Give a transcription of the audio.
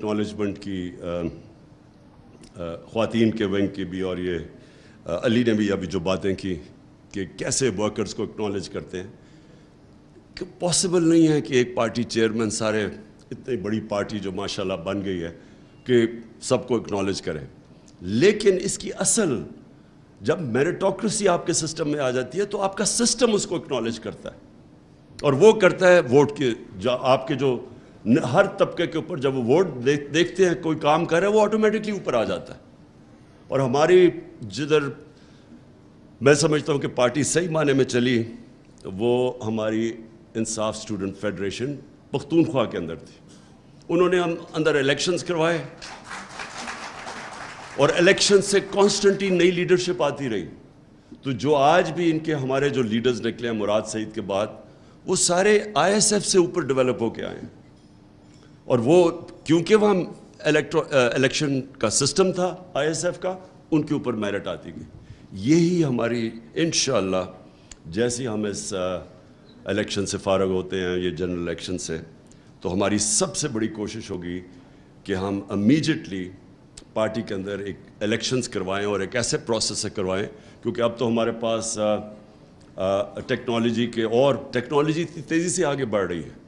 acknowledgement की ख़वान के wing की भी और ये आ, अली ने भी अभी जो बातें की कि कैसे वर्कर्स को एक्नॉलेज करते हैं कि पॉसिबल नहीं है कि एक पार्टी चेयरमैन सारे इतनी बड़ी पार्टी जो माशाल्लाह बन गई है कि सबको एक्नॉलेज करें लेकिन इसकी असल जब मेरिटोक्रेसी आपके सिस्टम में आ जाती है तो आपका सिस्टम उसको एक्नॉलेज करता है और वो करता है वोट के जो आपके जो हर तबके के ऊपर जब वो वोट देख, देखते हैं कोई काम कर रहा है वो ऑटोमेटिकली ऊपर आ जाता है और हमारी जिधर मैं समझता हूँ कि पार्टी सही माने में चली वो हमारी इंसाफ स्टूडेंट फेडरेशन पख्तूनख्वा के अंदर थी उन्होंने हम अंदर इलेक्शंस करवाए और इलेक्शन से कॉन्स्टेंटली नई लीडरशिप आती रही तो जो आज भी इनके हमारे जो लीडर्स निकले हैं मुराद सईद के बाद वो सारे आईएसएफ से ऊपर डेवलप होके आए हैं और वो क्योंकि वहाँ इलेक्ट्रो इलेक्शन का सिस्टम था आईएसएफ का उनके ऊपर मेरिट आती गई यही हमारी इन जैसे हम इस इलेक्शन से फारग होते हैं ये जनरल इलेक्शन से तो हमारी सबसे बड़ी कोशिश होगी कि हम इमीजिएटली पार्टी के अंदर एक इलेक्शंस करवाएं और एक ऐसे प्रोसेस से करवाएं क्योंकि अब तो हमारे पास टेक्नोलॉजी के और टेक्नोलॉजी इतनी तेज़ी से आगे बढ़ रही है